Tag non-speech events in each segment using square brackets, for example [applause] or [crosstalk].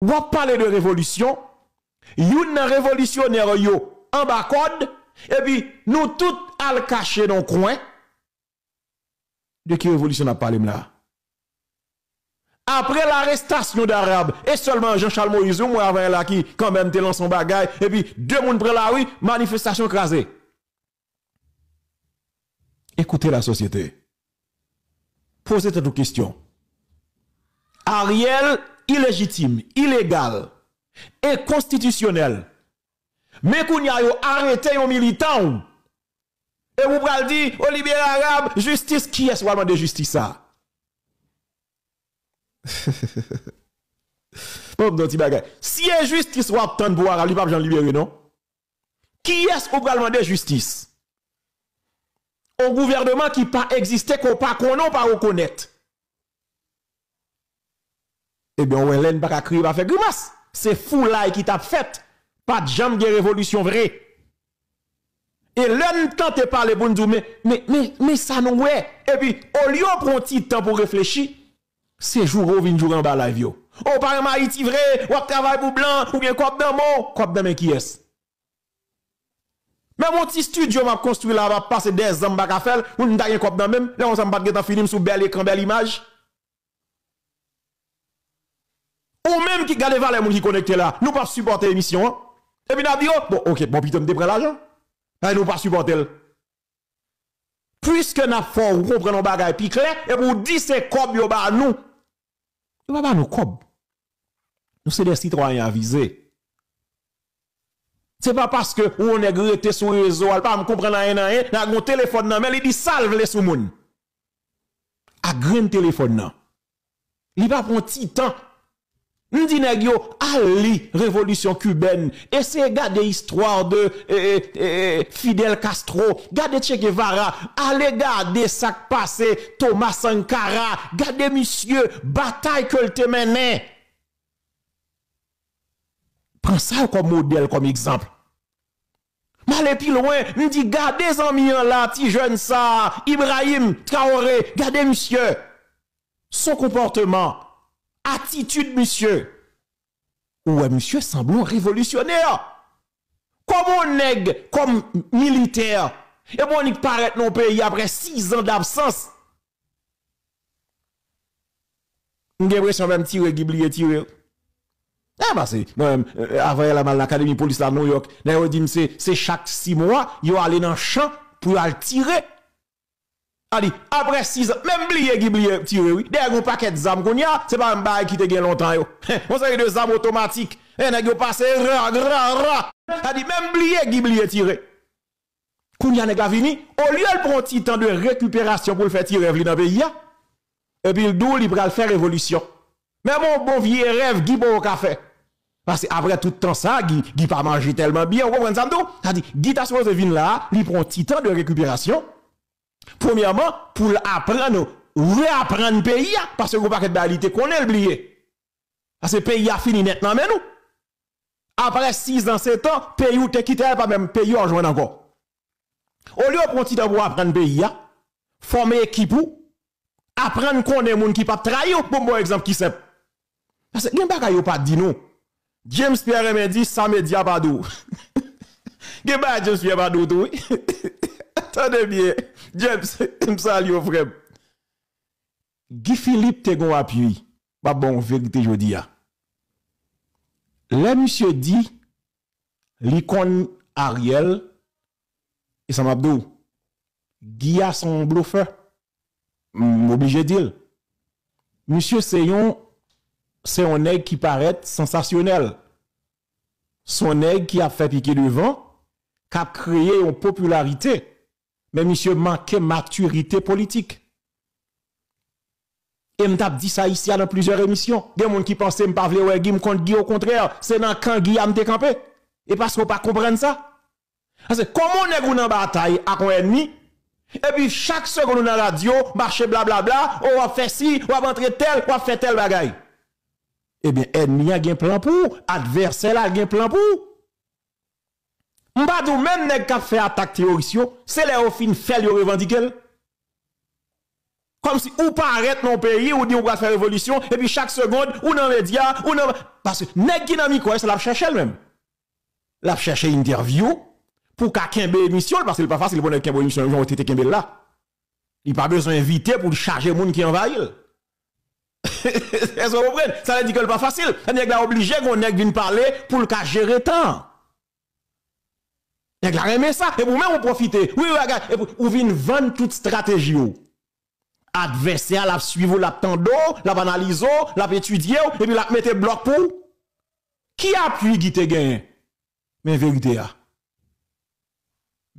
Ou parler de révolution, youn nan révolutionnaire yo en bas code, et puis nous tout al cacher dans le coin. De qui révolution a parlé là? Après l'arrestation d'Arabe, et seulement Jean-Charles Moïse, ou moi avant là qui quand même te lance son bagage, et puis deux mois après, la oui, manifestation écrasée. Écoutez la société. Posez toutes question. Ariel illégitime, illégal, inconstitutionnel. Mais qu'on y a arrêté un militant. Et vous pouvez dire, au libéral arabe, justice, qui est-ce vraiment de justice ça? [laughs] Si petit justice Si justice ou attendre pour arabe, il pas j'en libérer, non? Qui est-ce qu'on va de justice? Un gouvernement qui pas existé, qu'on pas pas reconnaître. Ebyon wè lèn baka kri ba fe grimas. Se fou la e ki tap fèt. Pat jam gen revolutyon vre. E lèn tan te pale bon djou me. Me, me, me sa nou wè. Ebi, o liyo pronti tan pou reflechi. Sejou rovin jougan ba la vyo. O pari ma iti vre. Wak travay pou blan. Ou gen kop nan mo. Kop nan men ki es. Men moun ti studio map konstruy la va pase des zan baka fel. Ou nou da gen kop nan men. Lè moun san pat gen tan finim sou bel ekran, bel imaj. Ou mèm ki gade va lè moun ki konekte la. Nou pa supporte lè misyon an. E bi nan di yo, bon, ok, bon, piton, depre l'ajan. A, nou pa supporte lè. Puiske nan fò, ou kompre nan bagay pik lè, ep ou di se kob yo ba an nou. Yo ba ba nou kob. Nou se de sitro a yon avize. Se pa paske, ou an e grete sou lè zo, al pa m kompre nan yon nan yon, nan agon telefon nan, men lè di salve lè sou moun. Agren telefon nan. Li pa pon titan, Nous disons, allez, révolution cubaine, essayez de garder l'histoire de eh, eh, eh, Fidel Castro, gardez Che Guevara, allez garder ça qui passé, Thomas Sankara, gardez monsieur, bataille que le mené. Prends ça comme modèle, comme exemple. Mais allez plus loin, nous dit, gardez en là, petit jeune ça, Ibrahim Traoré, gardez monsieur. Son comportement, attitude, monsieur. Ouais, monsieur, semblons révolutionnaire. Comme on comme militaire, et bon, il paraît dans pays après six ans d'absence. J'ai l'impression même tirer, giblier tirer. Eh ben c'est, moi-même, euh, avant la mal l'académie police à New York, dit c'est chaque six mois, il ils aller dans le champ pour aller tirer. Allez, après 6 ans, même blier, qui tiré, oui. Derrière un paquet de zam qu'on y a, c'est pas un bail qui te gagne longtemps, yo. [laughs] On sait de zam automatique. Et eh, n'a passé ra, ra, ra. A dit, même blier, qui blié tiré. Qu'on y a n'a fini. Au lieu de prend un petit temps de récupération pour le faire tirer dans le pays, et eh puis le doux, il va le faire révolution. Mais mon bon vieux rêve, qui bon café. Parce qu'après tout le temps ça, qui, Guy pas mangé tellement bien, on comprend ça, dit, Guy t'a supposé là, il prend un petit temps de récupération. Premièrement, pour apprendre, réapprendre pays, parce que vous paquet de qu'on a oublié. Parce que pays a fini net, mais nous. Après 6 ans, 7 ans, pays où t'es quitté, pas même pays en joué encore. Au lieu de continuer à apprendre apprendre pays, hein, former équipe apprendre qu'on est monde qui pas trahi pour bon exemple qui sait. Parce que ne bagay pas dit nous. James Pierre dit ça média pas d'où. pas si James Pierre pas [laughs] d'où Sade bie, dje msa li yo frem. Gifilip te gwa piwi, ba bon vek te jodi ya. Le msye di, likon a riel, isan abdou, gya son bloufe, m obije dil. Msye seyon, seyon neg ki paret sensasyonel. Son neg ki a fe pike du van, ka kreye yon popularite. mais monsieur manque maturité politique. Et m'tap dit ça ici dans plusieurs émissions. Des gens qui pense me pas vle Guy me contre Guy au contraire, c'est dans quand Guy a me Et parce qu'on pas comprendre ça. Parce que comment on dans en bataille avec un ennemi et puis chaque seconde dans la radio, marche blablabla, on va faire ci, on va rentrer tel, on va faire tel bagaille. Eh bien, ennemi a un plan pour, adversaire a un plan pour. Mba dou même nèg qui fait attaque terroriste, c'est les au fin fait yo Comme si ou pas arrête non pays ou dit on va faire révolution et puis chaque seconde ou dans les médias ou dans parce que nèg qui mis micro ça l'a chercher elle-même. L'a chercher interview pour ka kembe émission parce que c'est pas facile pour nèg kembe émission gens été kembe là. Il pas besoin d'inviter pour charger monde qui envahit. [laughs] Est-ce que vous comprenez Ça veut dire que c'est pas facile. Un nèg là obligé qu'on nèg vienne parler pour le gérer temps. Nèk la remè sa, e pou mè ou profite. E ou vin vèn tout strategi ou. Adversè a lap suiv ou lap tando, lap analizo, lap etudye ou, epi lap mette blok pou. Ki a pwi gite gen? Men ve yu de a.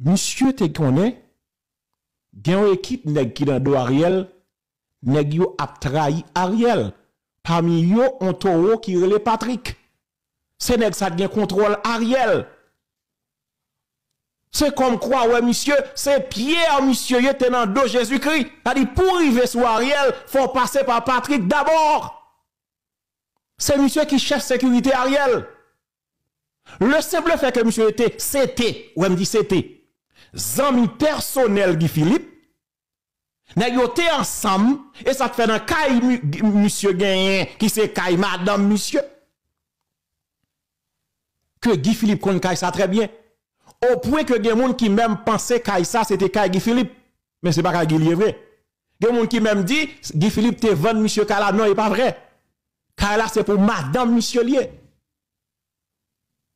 Monsye te konè, gen ou ekip nèk ki nan do Ariel, nèk yo ap trai Ariel. Pamiy yo ontou ou ki rele Patrick. Se nèk sa gen kontrol Ariel. C'est comme quoi, ouais, monsieur, c'est Pierre, monsieur, il était dans Jésus-Christ. dit pour arriver sur Ariel, faut passer par Patrick d'abord. C'est monsieur qui cherche sécurité Ariel. Le simple fait que monsieur était, c'était, ouais, me dit c'était, zami personnel Guy Philippe, été ensemble, et ça fait dans caille monsieur qui c'est caille madame monsieur. Que Guy Philippe connaît ça très bien. Au point que des gens qui même pensaient que ça c'était Guy Philippe. Mais ce n'est pas Guy Philippe vrai. Des gens qui même dit Guy Philippe te vendu monsieur Kala. Non, ce pas vrai. Kala c'est pour madame monsieur Lié.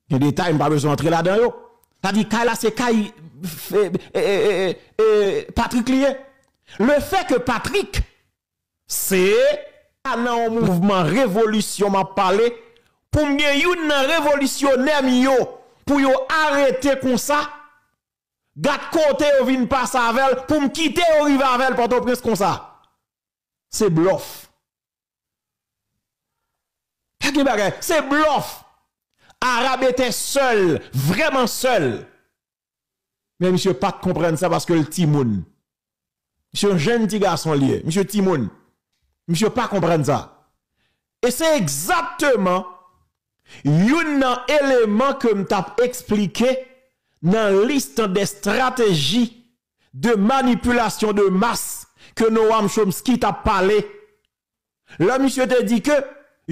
Les détails, pas besoin d'entrer là-dedans. C'est-à-dire Kala c'est Kai euh, euh, euh, Patrick Lié. Le fait que Patrick, c'est un ah mouvement révolution, m'a parlé, pour me une révolutionnaire, pour yo arrêter comme ça Gat côté ou vin passe avec pour me quitter au rive avec port au comme ça. C'est bluff. C'est bluff. Arabe était seul, vraiment seul. Mais monsieur pas comprendre ça parce que le Timoun. Monsieur jeune petit garçon lié, monsieur Timoun. Monsieur pas comprendre ça. Et c'est exactement Yon nan eleman ke m tap explike nan listan de strategi de manipulasyon de mas ke Nouam Chomsky tap pale La misye te di ke,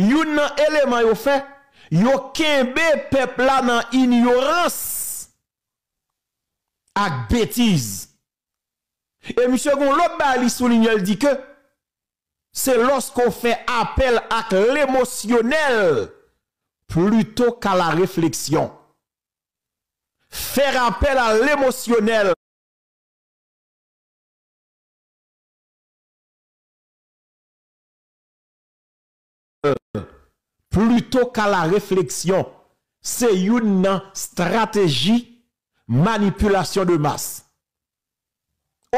yon nan eleman yo fe, yo kembe pepla nan inyorans ak betiz E misye kon lop ba li solinyel di ke, se los kon fe apel ak lemosyonel plutôt qu'à la réflexion. Faire appel à l'émotionnel. Plutôt qu'à la réflexion, c'est une stratégie manipulation de masse.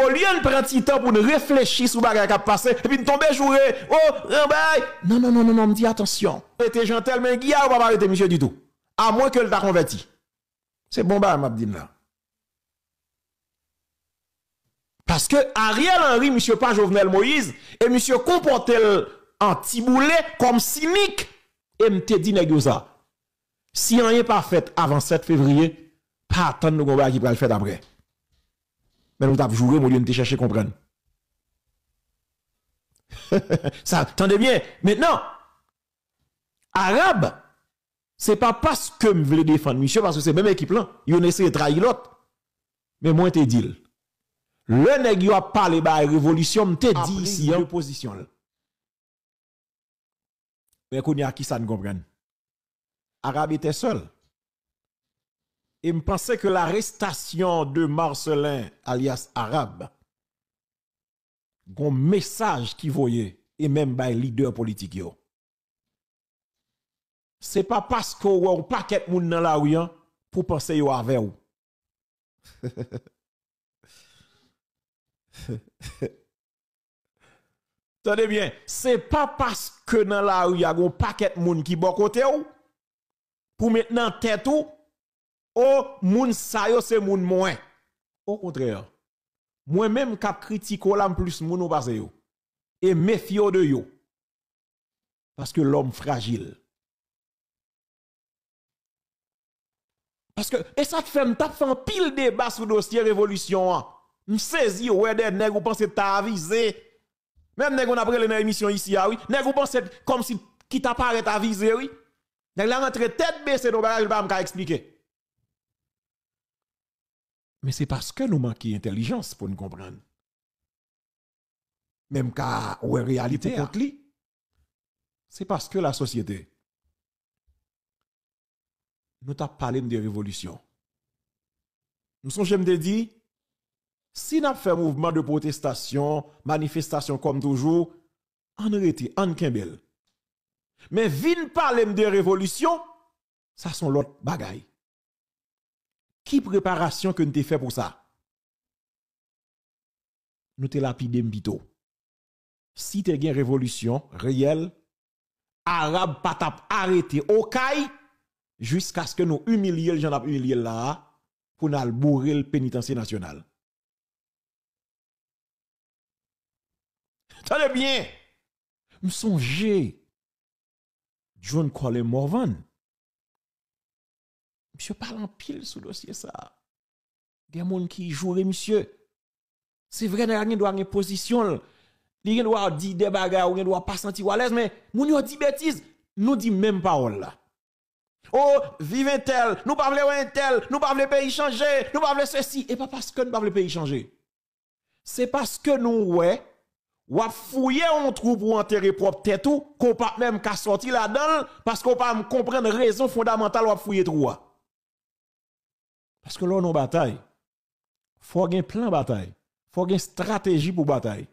Au lieu de prendre du temps pour réfléchir sur ce qui a passé, et puis nous tomber jouer, oh, un Non, non, non, non, non, me dis attention. Restez gentil, mais Guillaume va pas arrêter, monsieur, du tout. À moins que le t'a converti. C'est bon, bah, m'a dit là. Parce que Ariel Henry, monsieur pas Jovenel Moïse, et monsieur Comportel en tiboulet comme cynique. Et m'te dit, ça. Si rien pas fait avant 7 février, pas attendre nous qui va le faire après mais nous avons joué, mon on nous avons cherché à comprendre. [laughs] Ça, attendez bien. Maintenant, arabe, c'est pas parce que je voulais défendre monsieur, parce que c'est même équipe là. Ils essayé de trahir l'autre. Mais moi, je te dis, le nèg a parlé de la révolution, je te dis ici, en hein. position là. Mais qu'on y a qui ça ne comprend. Arabe était seul. Et je pensais que l'arrestation de Marcelin, alias Arabe, un message qui voyait, et même par leader politique. Ce n'est pas parce que vous avez paquet de monde dans la rue hein, pour penser que avec vous. Tenez bien, n'est pas parce que dans la rue, il y a un paquet de monde qui bon côté ou, pour maintenant tête ou, Oh, moun sa yo c'est moun moins. Au contraire. Moi-même kap critique l'homme plus moun ou base yo. Et méfio de yo. Parce que l'homme fragile. Parce que, et ça te fait, m'tap fait un pile débat sur dossier révolution. M'saisi, ouais, des nèg ou pensez t'a avisé. Même nèg on a pris émission ici, ah oui. nèg pense comme si qui t'apparaît avisé, oui. nèg la rentre tête baissée, nos bagages, pas m'ka expliquer. Mais c'est parce que nous manquons d'intelligence pour nous comprendre. Même quand ou une réalité, hein. c'est parce que la société, nous t'a parlé de révolution. Nous sommes, j'aime dire, si nous fait mouvement de protestation, manifestation comme toujours, en réalité, en kembel. Mais pas parler de révolution, ça sont l'autre bagaille préparation que nous avons fait pour ça? Nous te lapidé mbito. Si tu une révolution réelle, arabe patap arrêté au caille jusqu'à ce que nous humilions les gens humilié là pour nous le pénitencier national. Tenez bien, me songe John Colin Morvan. Monsieur parle en pile sous dossier ça. Il y a des qui jouent, eh, monsieur. C'est vrai, il doit avoir une position. Il doit dire des bagages, il doit pas sentir à l'aise, mais nous dit bêtises. Nous dit même parole là. Oh, vive un tel, nous parlons tel, nous parlons de le pays changer, nous parlons ceci. Et pas parce que nous pas le pays changer. C'est parce que nous, ouais, ou fouiller un trou pour enterrer propre tête ou qu'on pas même qu'à sortir là-dedans parce qu'on pas comprendre raison fondamentale ou fouiller trou. Parce que là, on bataille. Faut un plan bataille. Faut une stratégie pour bataille.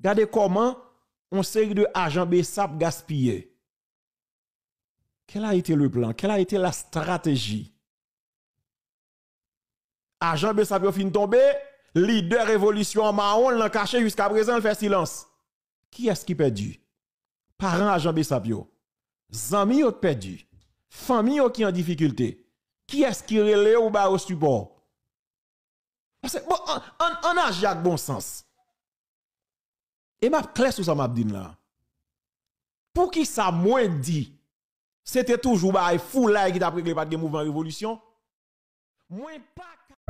Regardez comment on série de agents BSAP gaspillés. Quel a été le plan? Quelle a été la stratégie? Agent BSAP finit fini tomber. Leader révolution marron l'a caché jusqu'à présent, il fait silence. Qui est-ce qui perdu? Parents agent BSAP yo. Zami ont perdu. Famille qui en difficulté qui est-ce qui relève ou bas au support? Parce que, bon, on, a Jacques bon sens. Et ma classe sur ça m'a dit là. Pour qui ça moins dit, c'était toujours bah fou là qui t'a pris pas de mouvement révolution. Moins pas